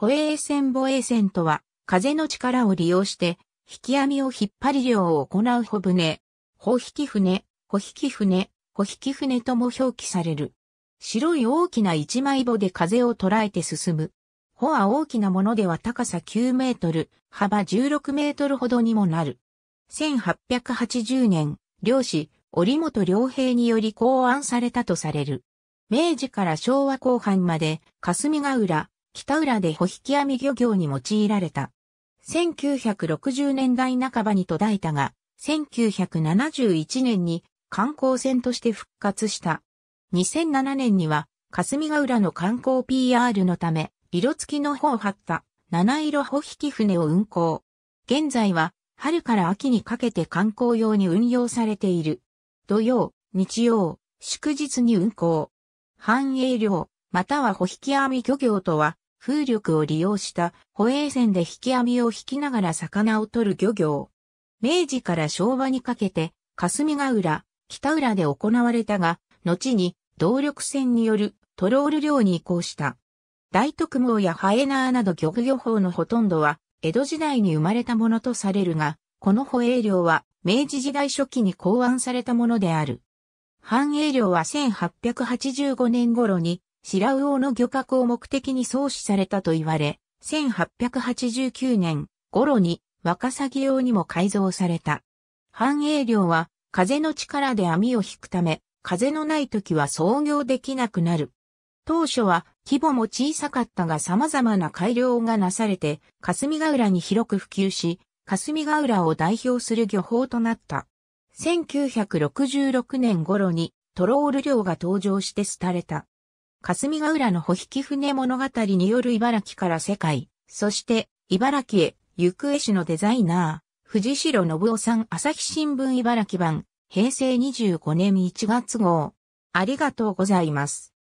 保衛船母衛船とは、風の力を利用して、引き網を引っ張り漁を行う帆船、帆引船、帆引船、帆引船とも表記される。白い大きな一枚帆で風を捉えて進む。帆は大きなものでは高さ9メートル、幅16メートルほどにもなる。1880年、漁師、織本良平により考案されたとされる。明治から昭和後半まで、霞ヶ浦、北浦でホ引き網漁業に用いられた。1960年代半ばに途絶えたが、1971年に観光船として復活した。2007年には、霞ヶ浦の観光 PR のため、色付きの帆を張った七色保引き船を運航。現在は、春から秋にかけて観光用に運用されている。土曜、日曜、祝日に運航。繁栄漁、または保引き網漁業とは、風力を利用した保衛船で引き網を引きながら魚を取る漁業。明治から昭和にかけて、霞ヶ浦、北浦で行われたが、後に動力船によるトロール漁に移行した。大特毛やハエナーなど漁業法のほとんどは、江戸時代に生まれたものとされるが、この保衛漁は明治時代初期に考案されたものである。繁栄漁は1885年頃に白魚の漁獲を目的に創始されたと言われ、1889年頃にワカサギ用にも改造された。繁栄漁は風の力で網を引くため、風のない時は操業できなくなる。当初は規模も小さかったが様々な改良がなされて、霞ヶ浦に広く普及し、霞ヶ浦を代表する漁法となった。1966年頃にトロール漁が登場して廃れた。霞ヶ浦の保引船物語による茨城から世界、そして茨城へ、行方市のデザイナー、藤代信夫さん朝日新聞茨城版、平成25年1月号。ありがとうございます。